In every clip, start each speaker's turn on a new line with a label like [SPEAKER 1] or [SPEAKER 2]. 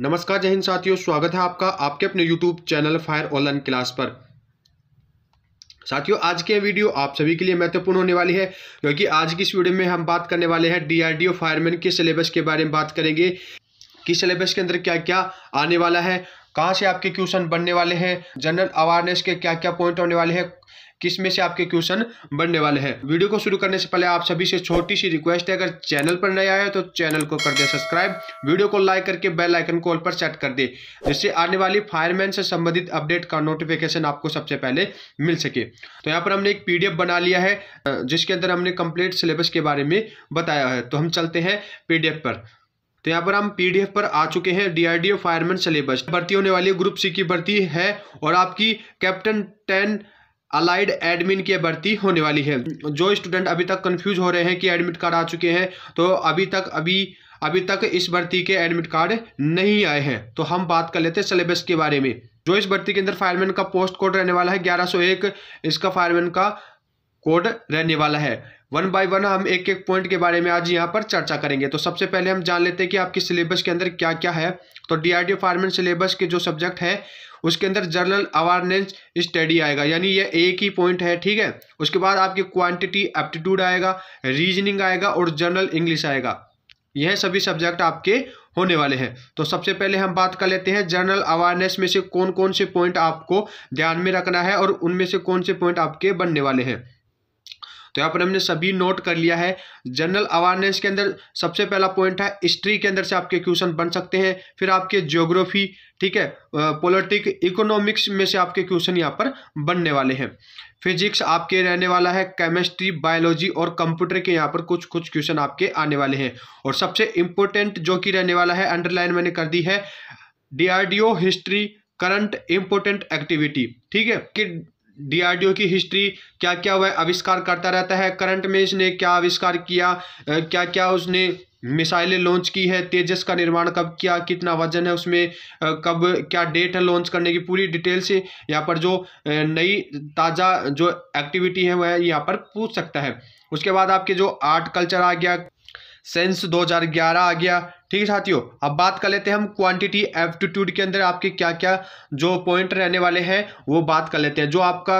[SPEAKER 1] नमस्कार जय हिंद साथियों स्वागत है आपका आपके अपने YouTube channel fire online class पर साथियों आज की वीडियो आप सभी के लिए महत्वपूर्ण होने वाली है क्योंकि आज की इस वीडियो में हम बात करने वाले हैं डीआरडीओ फायरमैन के सिलेबस के बारे में बात करेंगे कि सिलेबस के अंदर क्या क्या आने वाला है कहाँ से आपके क्वेश्चन बनने वाले हैं जनरल अवेयरनेस के क्या क्या पॉइंट होने वाले हैं किस में से आपके क्वेश्चन बनने वाले हैं वीडियो को शुरू करने से पहले आप सभी से छोटी सी रिक्वेस्ट है अगर चैनल पर नया है तो चैनल को कर दे सब्सक्राइब वीडियो को लाइक करके बेल आइकन को ऑल पर सेट कर दे जिससे आने वाली फायरमैन से संबंधित अपडेट का नोटिफिकेशन आपको सबसे पहले मिल सके तो यहाँ पर हमने एक पीडीएफ बना लिया है जिसके अंदर हमने कंप्लीट सिलेबस के बारे में बताया है तो हम चलते हैं पीडीएफ पर तो यहाँ पर हम पीडीएफ पर आ चुके हैं डीआरडीओ फायरमैन सिलेबस भर्ती होने वाली ग्रुप सी की भर्ती है और आपकी कैप्टन टेन अलाइड एडमिन की भर्ती होने वाली है जो स्टूडेंट अभी तक कंफ्यूज हो रहे हैं कि एडमिट कार्ड आ चुके हैं तो अभी तक अभी अभी तक इस भर्ती के एडमिट कार्ड नहीं आए हैं तो हम बात कर लेते हैं सिलेबस के बारे में जो इस भर्ती के अंदर फायरमैन का पोस्ट कोड रहने वाला है 1101 इसका फायरमैन का कोड रहने वाला है वन बाय वन हम एक एक पॉइंट के बारे में आज यहाँ पर चर्चा करेंगे तो सबसे पहले हम जान लेते हैं कि आपके सिलेबस के अंदर क्या क्या है तो D R D fireman syllabus के जो सब्जेक्ट है उसके अंदर जर्नल अवेयरनेस स्टडी आएगा यानी ये एक ही पॉइंट है ठीक है उसके बाद आपके क्वान्टिटी एप्टीट्यूड आएगा रीजनिंग आएगा और जर्नल इंग्लिश आएगा यह सभी सब्जेक्ट आपके होने वाले हैं तो सबसे पहले हम बात कर लेते हैं जनरल अवेयरनेस में से कौन कौन से पॉइंट आपको ध्यान में रखना है और उनमें से कौन से पॉइंट आपके बनने वाले हैं तो यहाँ पर हमने सभी नोट कर लिया है जनरल अवेयरनेस के अंदर सबसे पहला पॉइंट है हिस्ट्री के अंदर से आपके क्वेश्चन बन सकते हैं फिर आपके ज्योग्राफी ठीक है पॉलिटिक इकोनॉमिक्स में से आपके क्वेश्चन यहाँ पर बनने वाले हैं फिजिक्स आपके रहने वाला है केमिस्ट्री बायोलॉजी और कंप्यूटर के यहाँ पर कुछ कुछ क्वेश्चन आपके आने वाले हैं और सबसे इम्पोर्टेंट जो कि रहने वाला है अंडरलाइन मैंने कर दी है the history current important activity ठीक है कि डीआरडीओ की हिस्ट्री क्या क्या वह आविष्कार करता रहता है करंट में इसने क्या आविष्कार किया क्या क्या उसने मिसाइलें लॉन्च की है तेजस का निर्माण कब किया कितना वजन है उसमें कब क्या डेट है लॉन्च करने की पूरी डिटेल से यहाँ पर जो नई ताज़ा जो एक्टिविटी है वह यहाँ पर पूछ सकता है उसके बाद आपके जो आर्ट कल्चर आ गया सेंस 2011 आ गया ठीक है साथियों अब बात कर लेते हैं हम क्वांटिटी एप्टीट्यूड के अंदर आपके क्या क्या जो पॉइंट रहने वाले हैं वो बात कर लेते हैं जो आपका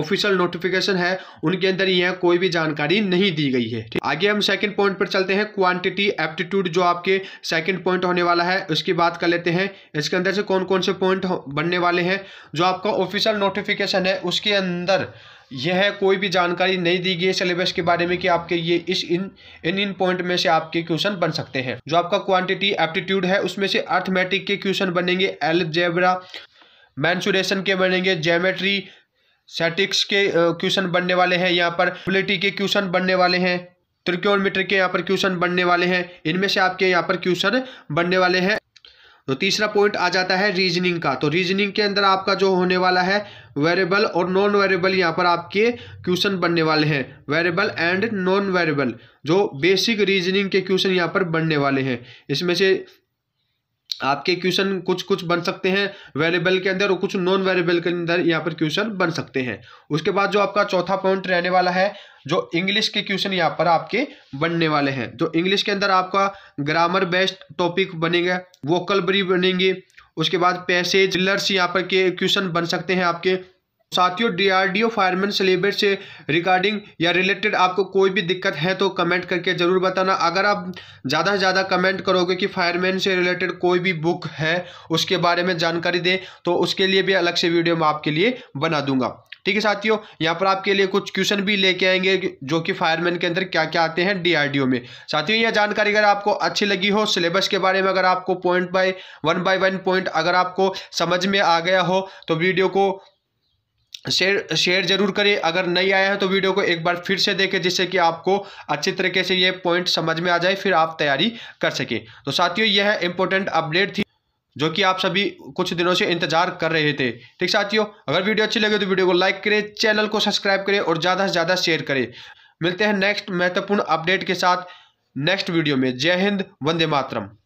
[SPEAKER 1] ऑफिशियल नोटिफिकेशन है उनके अंदर यह कोई भी जानकारी नहीं दी गई है ठीक आगे हम सेकंड पॉइंट पर चलते हैं क्वांटिटी एप्टीट्यूड जो आपके सेकंड पॉइंट होने वाला है उसकी बात कर लेते हैं इसके अंदर से कौन कौन से पॉइंट बनने वाले हैं जो आपका ऑफिशियल नोटिफिकेशन है उसके अंदर यह कोई भी जानकारी नहीं दी गई है सिलेबस के बारे में कि आपके ये इस इन इन इन पॉइंट में से आपके क्वेश्चन बन सकते हैं जो आपका क्वांटिटी एप्टीट्यूड है उसमें से अर्थमेटिक के क्वेश्चन बनेंगे एलजेबरा मैंसुरेशन के बनेंगे जेमेट्री सेटिक्स के क्वेश्चन बनने वाले हैं यहाँ पर पुलिटी के क्वेश्चन बनने वाले हैं त्रिकोणमित्र के यहाँ पर क्वेश्चन बनने वाले हैं इनमें से आपके यहाँ पर क्वेश्चन बनने वाले हैं तो तीसरा पॉइंट आ जाता है रीजनिंग का तो रीजनिंग के अंदर आपका जो होने वाला है वेरिएबल और नॉन वेरिएबल यहाँ पर आपके क्वेश्चन बनने वाले हैं वेरिएबल एंड नॉन वेरिएबल जो बेसिक रीजनिंग के क्वेश्चन यहाँ पर बनने वाले हैं इसमें से आपके क्वेश्चन कुछ कुछ बन सकते हैं वेरिएबल के अंदर और कुछ नॉन वेरिएबल के अंदर यहाँ पर क्वेश्चन बन सकते हैं उसके बाद जो आपका चौथा पॉइंट रहने वाला है जो इंग्लिश के क्वेश्चन यहाँ पर आपके बनने वाले हैं जो इंग्लिश के अंदर आपका ग्रामर बेस्ड टॉपिक बनेगा ब्री बनेंगे उसके बाद पैसेज लर्स यहाँ पर के क्वेश्चन बन सकते हैं आपके साथियों डीआरडीओ फायरमैन सिलेबस से रिगार्डिंग या रिलेटेड आपको कोई भी दिक्कत है तो कमेंट करके ज़रूर बताना अगर आप ज़्यादा से ज़्यादा कमेंट करोगे कि फायरमैन से रिलेटेड कोई भी बुक है उसके बारे में जानकारी दें तो उसके लिए भी अलग से वीडियो मैं आपके लिए बना दूंगा ठीक है साथियों यहाँ पर आपके लिए कुछ क्वेश्चन भी लेके आएंगे जो कि फायरमैन के अंदर क्या क्या आते हैं डी में साथियों यह जानकारी अगर आपको अच्छी लगी हो सिलेबस के बारे में अगर आपको point by one by one point अगर आपको समझ में आ गया हो तो वीडियो को शेयर शेयर जरूर करें अगर नहीं आया है तो वीडियो को एक बार फिर से देखें जिससे कि आपको अच्छी तरीके से ये पॉइंट समझ में आ जाए फिर आप तैयारी कर सकें तो साथियों यह है इंपॉर्टेंट अपडेट थी जो कि आप सभी कुछ दिनों से इंतजार कर रहे थे ठीक साथियों अगर वीडियो अच्छी लगे तो वीडियो को लाइक करें चैनल को सब्सक्राइब करें और ज़्यादा से ज़्यादा शेयर करें मिलते हैं नेक्स्ट महत्वपूर्ण अपडेट के साथ नेक्स्ट वीडियो में जय हिंद वंदे मातरम